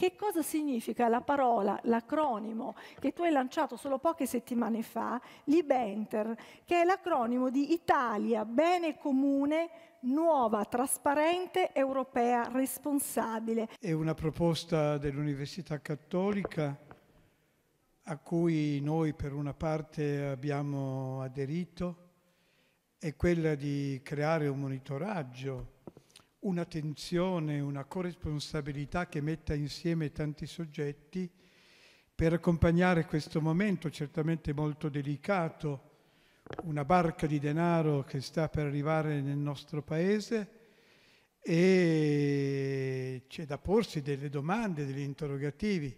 Che cosa significa la parola, l'acronimo che tu hai lanciato solo poche settimane fa, l'IBENTER, che è l'acronimo di Italia, bene comune, nuova, trasparente, europea, responsabile. È una proposta dell'Università Cattolica a cui noi per una parte abbiamo aderito, è quella di creare un monitoraggio un'attenzione, una corresponsabilità che metta insieme tanti soggetti per accompagnare questo momento certamente molto delicato, una barca di denaro che sta per arrivare nel nostro paese e c'è da porsi delle domande, degli interrogativi,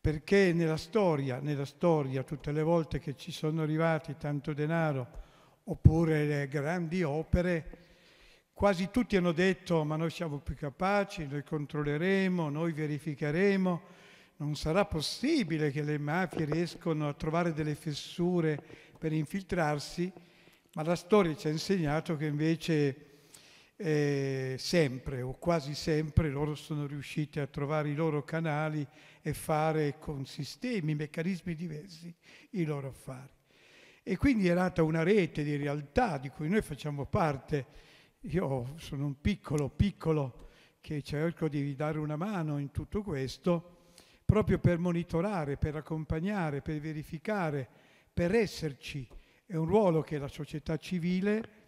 perché nella storia, nella storia tutte le volte che ci sono arrivati tanto denaro oppure le grandi opere, Quasi tutti hanno detto ma noi siamo più capaci, noi controlleremo, noi verificheremo, non sarà possibile che le mafie riescano a trovare delle fessure per infiltrarsi, ma la storia ci ha insegnato che invece eh, sempre o quasi sempre loro sono riusciti a trovare i loro canali e fare con sistemi, meccanismi diversi i loro affari. E quindi è nata una rete di realtà di cui noi facciamo parte io sono un piccolo, piccolo che cerco di dare una mano in tutto questo, proprio per monitorare, per accompagnare, per verificare, per esserci. È un ruolo che la società civile...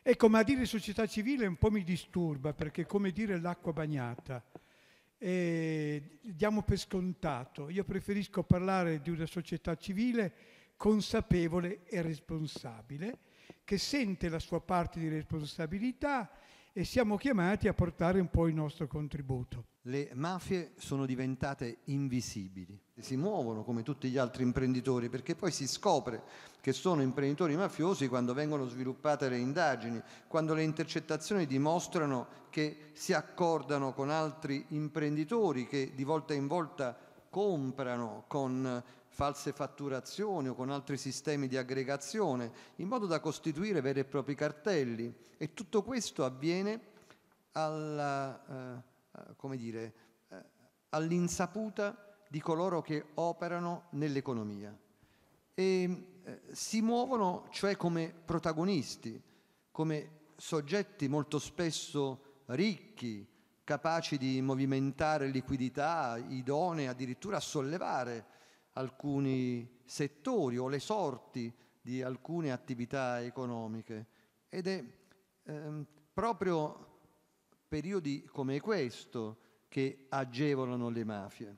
Ecco, ma dire società civile un po' mi disturba, perché è come dire l'acqua bagnata. E diamo per scontato. Io preferisco parlare di una società civile consapevole e responsabile, che sente la sua parte di responsabilità e siamo chiamati a portare un po' il nostro contributo. Le mafie sono diventate invisibili, si muovono come tutti gli altri imprenditori perché poi si scopre che sono imprenditori mafiosi quando vengono sviluppate le indagini, quando le intercettazioni dimostrano che si accordano con altri imprenditori che di volta in volta comprano con false fatturazioni o con altri sistemi di aggregazione, in modo da costituire veri e propri cartelli. E tutto questo avviene alla, eh, dire, eh, all'insaputa di coloro che operano nell'economia. E eh, si muovono cioè come protagonisti, come soggetti molto spesso ricchi, capaci di movimentare liquidità, idonee addirittura a sollevare alcuni settori o le sorti di alcune attività economiche ed è ehm, proprio periodi come questo che agevolano le mafie,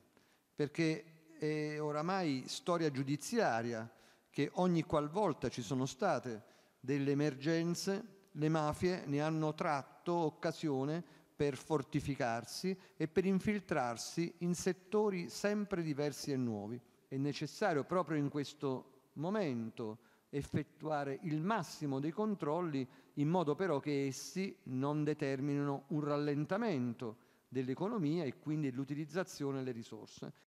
perché è oramai storia giudiziaria che ogni qualvolta ci sono state delle emergenze, le mafie ne hanno tratto occasione per fortificarsi e per infiltrarsi in settori sempre diversi e nuovi è necessario proprio in questo momento effettuare il massimo dei controlli in modo però che essi non determinino un rallentamento dell'economia e quindi l'utilizzazione delle risorse.